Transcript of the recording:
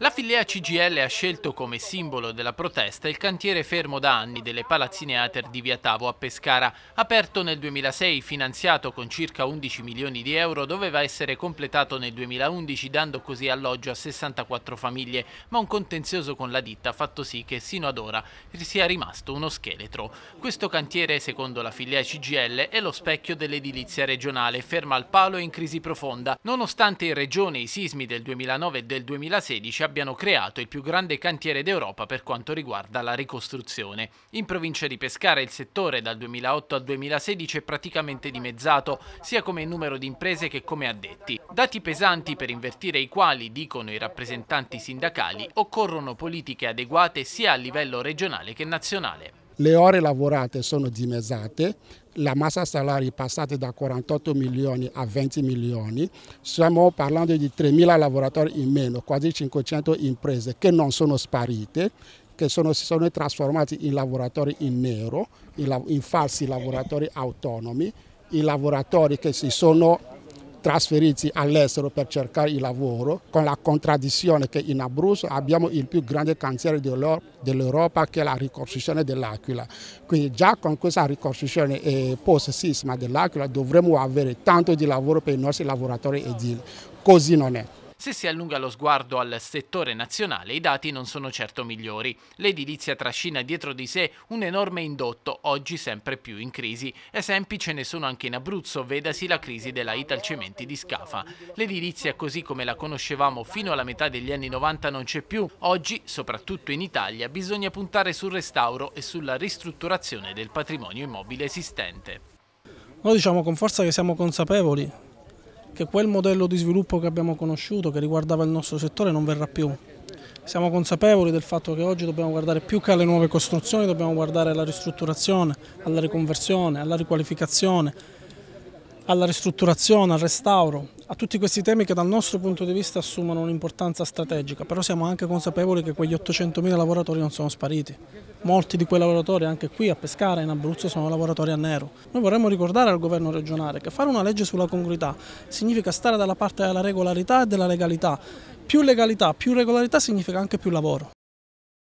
La filiera CGL ha scelto come simbolo della protesta il cantiere fermo da anni delle palazzine Ater di Via Tavo a Pescara. Aperto nel 2006, finanziato con circa 11 milioni di euro, doveva essere completato nel 2011 dando così alloggio a 64 famiglie, ma un contenzioso con la ditta ha fatto sì che sino ad ora sia rimasto uno scheletro. Questo cantiere, secondo la filiera CGL, è lo specchio dell'edilizia regionale, ferma al palo e in crisi profonda. Nonostante in regione i sismi del 2009 e del 2016, abbiano creato il più grande cantiere d'Europa per quanto riguarda la ricostruzione. In provincia di Pescara il settore dal 2008 al 2016 è praticamente dimezzato, sia come numero di imprese che come addetti. Dati pesanti per invertire i quali, dicono i rappresentanti sindacali, occorrono politiche adeguate sia a livello regionale che nazionale le ore lavorate sono dimezzate, la massa salari è passata da 48 milioni a 20 milioni, stiamo parlando di 3.000 lavoratori in meno, quasi 500 imprese che non sono sparite, che sono, si sono trasformate in lavoratori in nero, in, in falsi lavoratori autonomi, i lavoratori che si sono trasferiti all'estero per cercare il lavoro, con la contraddizione che in Abruzzo abbiamo il più grande cantiere dell'Europa che è la ricostruzione dell'Aquila. Quindi già con questa ricostruzione eh, post-sisma dell'Aquila dovremo avere tanto di lavoro per i nostri lavoratori edili. Così non è. Se si allunga lo sguardo al settore nazionale, i dati non sono certo migliori. L'edilizia trascina dietro di sé un enorme indotto, oggi sempre più in crisi. Esempi ce ne sono anche in Abruzzo, vedasi la crisi della Italcementi di Scafa. L'edilizia così come la conoscevamo fino alla metà degli anni 90 non c'è più. Oggi, soprattutto in Italia, bisogna puntare sul restauro e sulla ristrutturazione del patrimonio immobile esistente. Noi diciamo con forza che siamo consapevoli che quel modello di sviluppo che abbiamo conosciuto, che riguardava il nostro settore, non verrà più. Siamo consapevoli del fatto che oggi dobbiamo guardare più che alle nuove costruzioni, dobbiamo guardare alla ristrutturazione, alla riconversione, alla riqualificazione, alla ristrutturazione, al restauro, a tutti questi temi che dal nostro punto di vista assumono un'importanza strategica, però siamo anche consapevoli che quegli 800.000 lavoratori non sono spariti. Molti di quei lavoratori anche qui a Pescara, in Abruzzo, sono lavoratori a nero. Noi vorremmo ricordare al governo regionale che fare una legge sulla congruità significa stare dalla parte della regolarità e della legalità. Più legalità, più regolarità significa anche più lavoro.